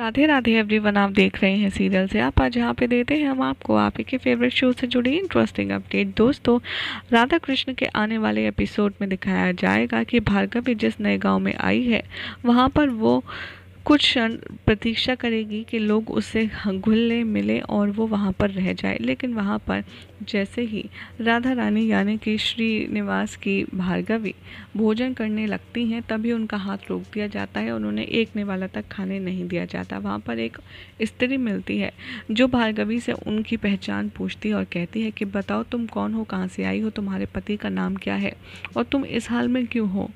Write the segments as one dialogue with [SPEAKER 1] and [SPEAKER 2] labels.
[SPEAKER 1] Radhe Radhe everyone आप देख रहे हैं सीरियल से आप आज यहाँ पे देते हैं हम आपको आप ही के फेवरेट शो से जुड़ी इंटरेस्टिंग अपडेट दोस्तों राधा कृष्ण के आने वाले एपिसोड में दिखाया जाएगा कि भार्गवी जिस नए गांव में आई है वहाँ पर वो कुछ क्षण प्रतीक्षा करेगी कि लोग उससे घुलने मिले और वो वहाँ पर रह जाए लेकिन वहाँ पर जैसे ही राधा रानी यानी कि श्रीनिवास की भार्गवी भोजन करने लगती हैं तभी उनका हाथ रोक दिया जाता है और उन्हें एक निवाला तक खाने नहीं दिया जाता वहाँ पर एक स्त्री मिलती है जो भार्गवी से उनकी पहचान पूछती है और कहती है कि बताओ तुम कौन हो कहाँ से आई हो तुम्हारे पति का नाम क्या है और तुम इस हाल में क्यों हो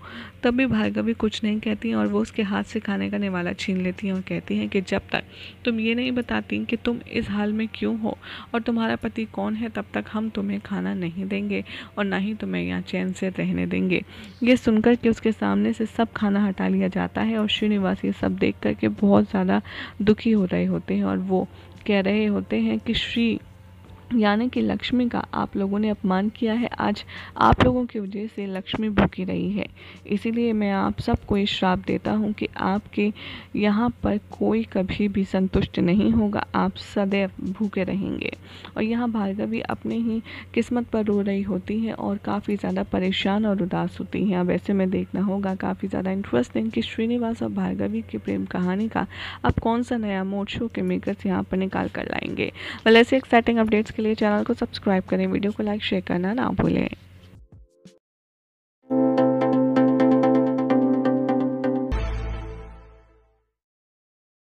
[SPEAKER 1] तभी भार्गवी कुछ नहीं कहती और वो उसके हाथ से खाने का निवाला छीन लेती हैं और कहती हैं कि जब तक तुम ये नहीं बताती कि तुम इस हाल में क्यों हो और तुम्हारा पति कौन है तब तक हम तुम्हें खाना नहीं देंगे और ना ही तुम्हें यहाँ चैन से रहने देंगे ये सुनकर के उसके सामने से सब खाना हटा लिया जाता है और श्रीनिवास ये सब देख करके बहुत ज़्यादा दुखी हो रहे होते हैं और वो कह रहे होते हैं कि श्री यानी कि लक्ष्मी का आप लोगों ने अपमान किया है आज आप लोगों की वजह से लक्ष्मी भूखी रही है इसीलिए मैं आप सबको ये श्राप देता हूँ कि आपके यहाँ पर कोई कभी भी संतुष्ट नहीं होगा आप सदैव भूखे रहेंगे और यहाँ भार्गवी अपने ही किस्मत पर रो रही होती है और काफ़ी ज़्यादा परेशान और उदास होती हैं अब ऐसे में देखना होगा काफ़ी ज़्यादा इंटरेस्टिंग कि श्रीनिवास और भार्गवी की प्रेम कहानी का अब कौन सा नया मोड शो के मेकर्स यहाँ पर निकाल कर लाएंगे वैसे ऐसे एक्साइटिंग अपडेट्स के लिए चैनल को सब्सक्राइब करें वीडियो को लाइक शेयर करना ना भूलें